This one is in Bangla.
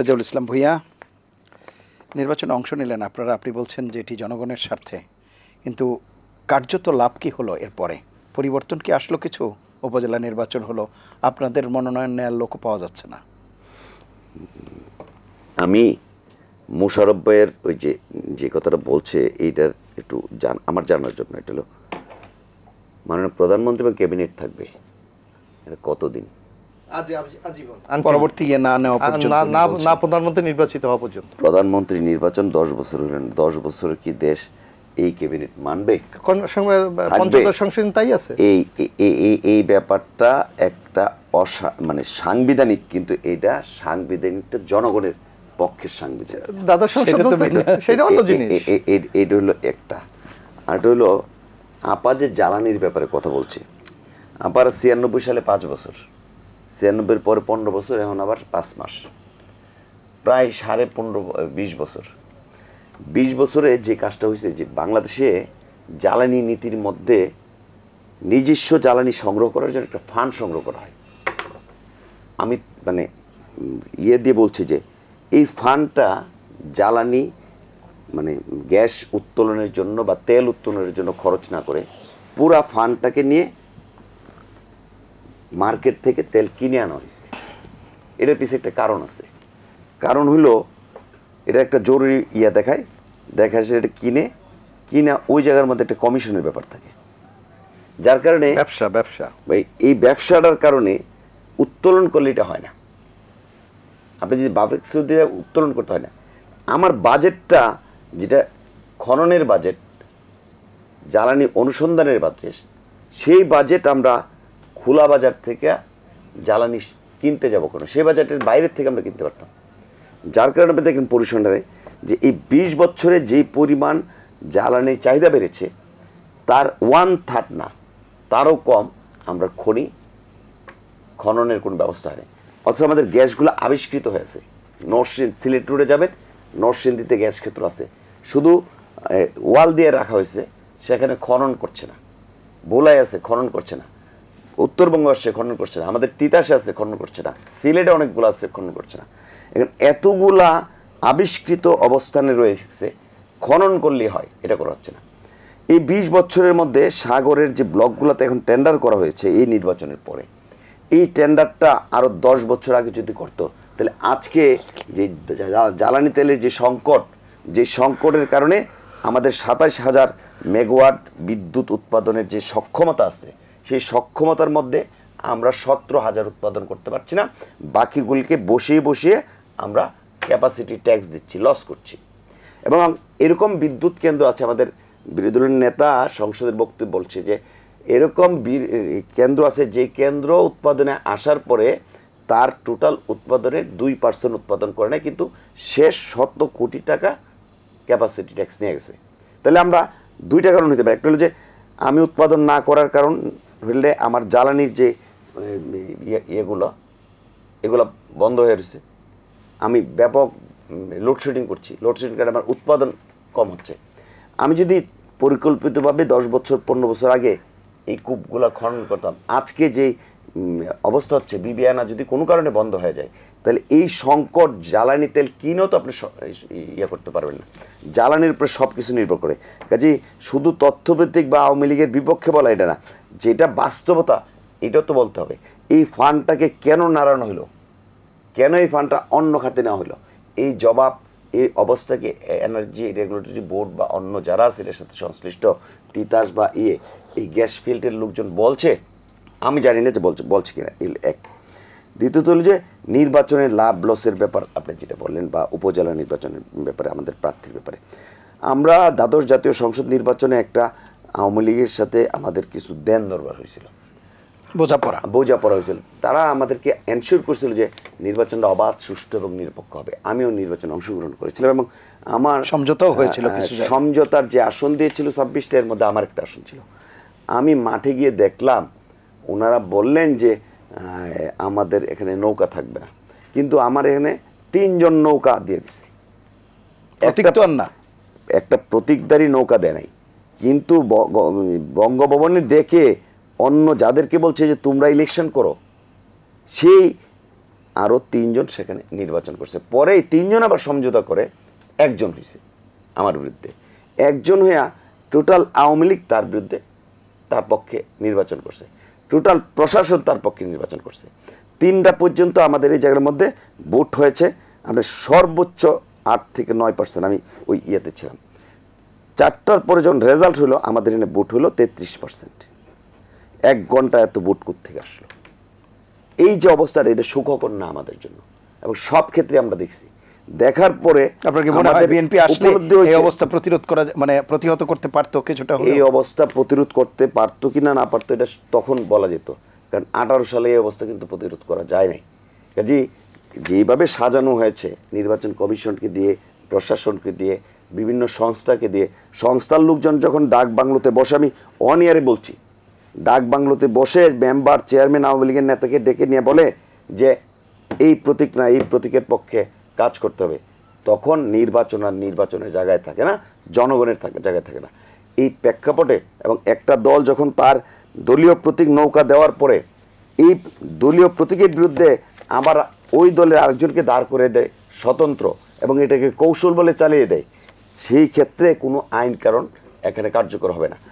রাজাউল ইসলাম ভুইয়া নির্বাচনে অংশ নিলেন আপনারা আপনি বলছেন যে এটি জনগণের স্বার্থে কিন্তু কার্যত লাভ কি হলো এরপরে পরিবর্তন কি আসলো কিছু উপজেলা নির্বাচন হলো আপনাদের মনোনয়ন নেওয়ার লোক পাওয়া যাচ্ছে না আমি মুশারফ ভাইয়ের ওই যে যে কথাটা বলছে এইটার একটু জান আমার জানার জন্য এটা হলো মাননীয় প্রধানমন্ত্রী এবং ক্যাবিনেট থাকবে এটা কতদিন ইয়ে প্রধানমন্ত্রী নির্বাচন দশ বছর হলেন দশ কি দেশ এই ক্যাবিনেট মানবে তাই আছে এই ব্যাপারটা একটা মানে সাংবিধানিক কিন্তু এটা সাংবিধানিকটা জনগণের পক্ষের সাংবিধানিক দাদা এটা হলো একটা আর হলো আপা যে জ্বালানির ব্যাপারে কথা বলছে আপার ছিয়ানব্বই সালে পাঁচ বছর ছিয়ানব্বইয়ের পরে পনেরো বছর এখন আবার পাঁচ মাস প্রায় সাড়ে পনেরো বিশ বছর বিশ বছরে যে কাজটা হয়েছে যে বাংলাদেশে জ্বালানি নীতির মধ্যে নিজস্ব জ্বালানি সংগ্রহ করার জন্য একটা ফান্ড সংগ্রহ করা হয় আমি মানে ইয়ে দিয়ে বলছি যে এই ফান্ডটা জ্বালানি মানে গ্যাস উত্তোলনের জন্য বা তেল উত্তোলনের জন্য খরচ না করে পুরা ফান্ডটাকে নিয়ে মার্কেট থেকে তেল কিনে আনা হয়েছে এটার পিছিয়ে একটা কারণ আছে কারণ হলো এটা একটা জরুরি ইয়া দেখায় দেখা সেটা এটা কিনে কিনা ওই জায়গার মধ্যে একটা কমিশনের ব্যাপার থাকে যার কারণে ব্যবসা ব্যবসা এই ব্যবসাটার কারণে উত্তোলন করলে এটা হয় না আপনি যদি বাফেক সৌদিরা উত্তোলন করতে হয় না আমার বাজেটটা যেটা খননের বাজেট জ্বালানি অনুসন্ধানের বাজেট সেই বাজেট আমরা খোলা বাজার থেকে জ্বালানি কিনতে যাব কেন সেই বাজারটির বাইরের থেকে আমরা কিনতে পারতাম যার কারণে আপনি দেখেন পরিসংখ্যানে যে এই ২০ বছরে যেই পরিমাণ জ্বালানির চাহিদা বেড়েছে তার ওয়ান থার্ড না তারও কম আমরা খনি খননের কোনো ব্যবস্থা নেই অথচ আমাদের গ্যাসগুলো আবিষ্কৃত হয়েছে নরসিং সিলেট রোডে যাবেন নরসিংদিতে গ্যাস ক্ষেত্র আছে শুধু ওয়াল দিয়ে রাখা হয়েছে সেখানে খনন করছে না বোলাই আছে খনন করছে না উত্তরবঙ্গ আসছে খনন করছে না আমাদের তিতাসে আছে খনন করছে না সিলেটে অনেকগুলো আছে খনন করছে না এখন এতগুলা আবিষ্কৃত অবস্থানে রয়েছে খনন করলে হয় এটা করা হচ্ছে না এই ২০ বছরের মধ্যে সাগরের যে ব্লকগুলোতে এখন টেন্ডার করা হয়েছে এই নির্বাচনের পরে এই টেন্ডারটা আরও দশ বছর আগে যদি করতো তাহলে আজকে যে জ্বালানি তেলের যে সংকট যে সংকটের কারণে আমাদের সাতাশ হাজার মেগাওয়াট বিদ্যুৎ উৎপাদনের যে সক্ষমতা আছে সেই সক্ষমতার মধ্যে আমরা সতেরো হাজার উৎপাদন করতে পারছি না বাকিগুলিকে বসিয়ে বসিয়ে আমরা ক্যাপাসিটি ট্যাক্স দিচ্ছি লস করছি এবং এরকম বিদ্যুৎ কেন্দ্র আছে আমাদের বিরোধী দলের নেতা সংসদের বক্তব্য বলছে যে এরকম কেন্দ্র আছে যে কেন্দ্র উৎপাদনে আসার পরে তার টোটাল উৎপাদনের দুই পার্সেন্ট উৎপাদন করে নেয় কিন্তু শেষ শত কোটি টাকা ক্যাপাসিটি ট্যাক্স নিয়ে গেছে তাহলে আমরা দুইটা কারণ হতে পারে একটা হলো যে আমি উৎপাদন না করার কারণ ফেললে আমার জ্বালানির যে ইয়েগুলো এগুলো বন্ধ হয়ে রয়েছে আমি ব্যাপক লোডশেডিং করছি লোডশেডিং কারণে আমার উৎপাদন কম হচ্ছে আমি যদি পরিকল্পিতভাবে দশ বছর পনেরো বছর আগে এই কূপগুলো খনন করতাম আজকে যে অবস্থা হচ্ছে বিবিআনা যদি কোনো কারণে বন্ধ হয়ে যায় তাহলে এই সংকট জ্বালানি তেল কিনেও তো আপনি ইয়ে করতে পারবেন না জ্বালানির উপরে সব কিছু নির্ভর করে কাজে শুধু তথ্যভিত্তিক বা আওয়ামী লীগের বিপক্ষে বলা এটা না যেটা বাস্তবতা এটা তো বলতে হবে এই ফান্ডটাকে কেন নাড়ানো হলো কেন এই ফান্ডটা অন্য খাতে নেওয়া হলো এই জবাব এই অবস্থাকে এনার্জি রেগুলেটরি বোর্ড বা অন্য যারা আছে এর সাথে সংশ্লিষ্ট তিতাস বা ইয়ে এই গ্যাস ফিল্ডের লোকজন বলছে আমি জানি না যে বলছে বলছে কিনা এক দ্বিতীয়ত হল যে নির্বাচনের লাভ লসের ব্যাপার আপনি যেটা বললেন বা উপজেলা নির্বাচনের ব্যাপারে আমাদের প্রার্থীর ব্যাপারে আমরা দ্বাদশ জাতীয় সংসদ নির্বাচনে একটা আওয়ামী লীগের সাথে আমাদের কিছু দেন দরবার হয়েছিল বোঝাপড়া বোঝাপড়া হয়েছিল তারা আমাদেরকে এনশিওর করছিল যে নির্বাচনটা অবাধ সুষ্ঠু এবং নিরপেক্ষ হবে আমিও নির্বাচনে অংশগ্রহণ করেছিলাম এবং আমার সমঝোতাও হয়েছিল সমঝোতার যে আসন দিয়েছিল ছাব্বিশটা এর মধ্যে আমার একটা আসন ছিল আমি মাঠে গিয়ে দেখলাম ওনারা বললেন যে আমাদের এখানে নৌকা থাকবে না কিন্তু আমার এখানে তিনজন নৌকা দিয়ে দিছে একটা প্রতীকদারী নৌকা দেয় নাই কিন্তু বঙ্গভবনে ডেকে অন্য যাদেরকে বলছে যে তোমরা ইলেকশন করো সেই আরও তিনজন সেখানে নির্বাচন করছে পরে তিনজন আবার সমঝোতা করে একজন হয়েছে আমার বিরুদ্ধে একজন হইয়া টোটাল আওয়ামী লীগ তার বিরুদ্ধে তার পক্ষে নির্বাচন করছে টোটাল প্রশাসন তার পক্ষে নির্বাচন করছে তিনটা পর্যন্ত আমাদের এই জায়গার মধ্যে ভোট হয়েছে আমরা সর্বোচ্চ আট থেকে নয় পার্সেন্ট আমি ওই ইয়েতে ছিলাম চারটার পরে যখন রেজাল্ট হলো আমাদের এখানে বুট হলো তেত্রিশ পার্সেন্ট এক ঘন্টা এত বুট থেকে আসলো এই যে অবস্থাটা এটা সুখকর না আমাদের জন্য এবং সব ক্ষেত্রে আমরা দেখছি দেখার পরে অবস্থা প্রতিরোধ করা মানে প্রতিহত করতে পারতো কিছুটা এই অবস্থা প্রতিরোধ করতে পারতো কি না না পারতো এটা তখন বলা যেত কারণ আঠারো সালে এই অবস্থা কিন্তু প্রতিরোধ করা যায় নাই কাজে যেভাবে সাজানো হয়েছে নির্বাচন কমিশনকে দিয়ে প্রশাসনকে দিয়ে বিভিন্ন সংস্থাকে দিয়ে সংস্থার লোকজন যখন ডাক বাংলোতে বসে আমি অন ইয়ারে বলছি ডাক বাংলোতে বসে মেম্বার চেয়ারম্যান আওয়ামী লীগের নেতাকে ডেকে নিয়ে বলে যে এই প্রতীক না এই প্রতীকের পক্ষে কাজ করতে হবে তখন নির্বাচন আর নির্বাচনের জায়গায় থাকে না জনগণের জায়গায় থাকে না এই প্রেক্ষাপটে এবং একটা দল যখন তার দলীয় প্রতীক নৌকা দেওয়ার পরে এই দলীয় প্রতীকের বিরুদ্ধে আবার ওই দলের আরেকজনকে দাঁড় করে দেয় স্বতন্ত্র এবং এটাকে কৌশল বলে চালিয়ে দেয় সেই ক্ষেত্রে কোনো আইন কারণ এখানে কার্যকর হবে না